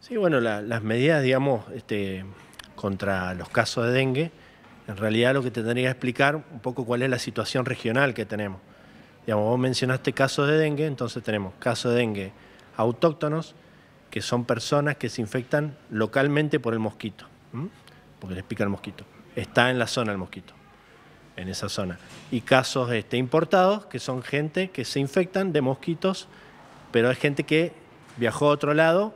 Sí, bueno, las medidas, digamos, este, contra los casos de dengue, en realidad lo que tendría que explicar un poco cuál es la situación regional que tenemos. Digamos, vos mencionaste casos de dengue, entonces tenemos casos de dengue autóctonos, que son personas que se infectan localmente por el mosquito, porque les pica el mosquito. Está en la zona el mosquito, en esa zona. Y casos este, importados, que son gente que se infectan de mosquitos, pero es gente que viajó a otro lado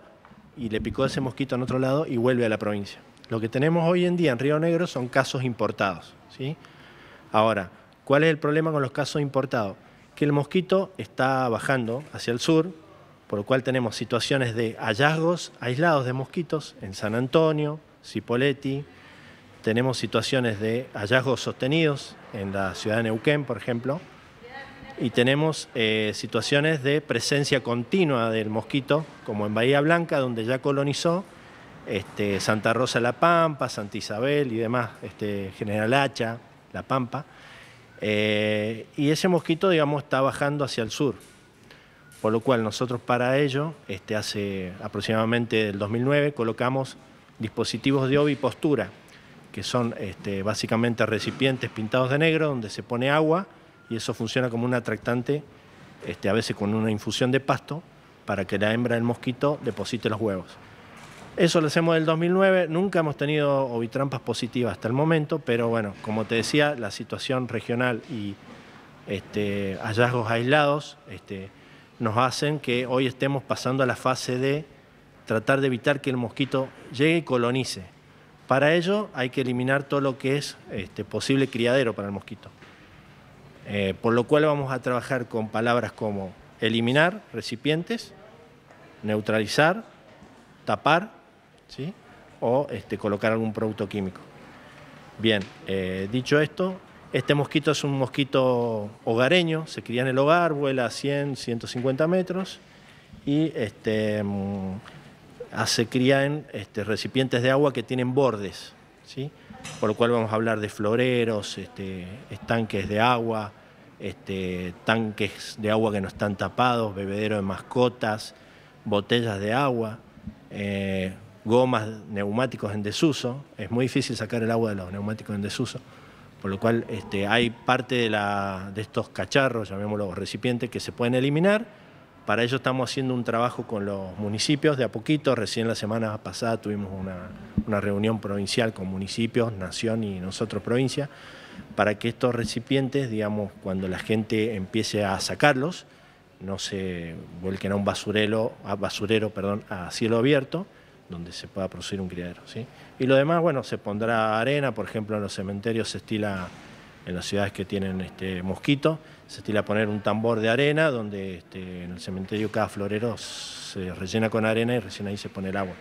y le picó ese mosquito en otro lado y vuelve a la provincia. Lo que tenemos hoy en día en Río Negro son casos importados. ¿sí? Ahora, ¿cuál es el problema con los casos importados? Que el mosquito está bajando hacia el sur, por lo cual tenemos situaciones de hallazgos aislados de mosquitos en San Antonio, Cipoleti tenemos situaciones de hallazgos sostenidos en la ciudad de Neuquén, por ejemplo, y tenemos eh, situaciones de presencia continua del mosquito, como en Bahía Blanca, donde ya colonizó este, Santa Rosa La Pampa, Santa Isabel y demás, este, General Hacha, La Pampa. Eh, y ese mosquito, digamos, está bajando hacia el sur. Por lo cual nosotros para ello, este, hace aproximadamente el 2009, colocamos dispositivos de ovipostura, que son este, básicamente recipientes pintados de negro donde se pone agua y eso funciona como un atractante, este, a veces con una infusión de pasto, para que la hembra del mosquito deposite los huevos. Eso lo hacemos del 2009, nunca hemos tenido ovitrampas positivas hasta el momento, pero bueno, como te decía, la situación regional y este, hallazgos aislados este, nos hacen que hoy estemos pasando a la fase de tratar de evitar que el mosquito llegue y colonice. Para ello hay que eliminar todo lo que es este, posible criadero para el mosquito. Eh, por lo cual vamos a trabajar con palabras como eliminar recipientes, neutralizar, tapar ¿sí? o este, colocar algún producto químico. Bien, eh, dicho esto, este mosquito es un mosquito hogareño, se cría en el hogar, vuela a 100, 150 metros y se este, mm, hace cría en este, recipientes de agua que tienen bordes por lo cual vamos a hablar de floreros, este, estanques de agua, este, tanques de agua que no están tapados, bebedero de mascotas, botellas de agua, eh, gomas, neumáticos en desuso. Es muy difícil sacar el agua de los neumáticos en desuso, por lo cual este, hay parte de, de estos cacharros, llamémoslo recipientes, que se pueden eliminar para ello estamos haciendo un trabajo con los municipios de a poquito. Recién la semana pasada tuvimos una, reunión provincial con municipios, nación y nosotros provincia, para que estos recipientes, digamos, cuando la gente empiece a sacarlos, no se vuelquen a un basurero, a basurero perdón, a cielo abierto, donde se pueda producir un criadero. ¿sí? Y lo demás, bueno, se pondrá arena, por ejemplo, en los cementerios se estila en las ciudades que tienen este, mosquito, se estila poner un tambor de arena donde este, en el cementerio cada florero se rellena con arena y recién ahí se pone el agua.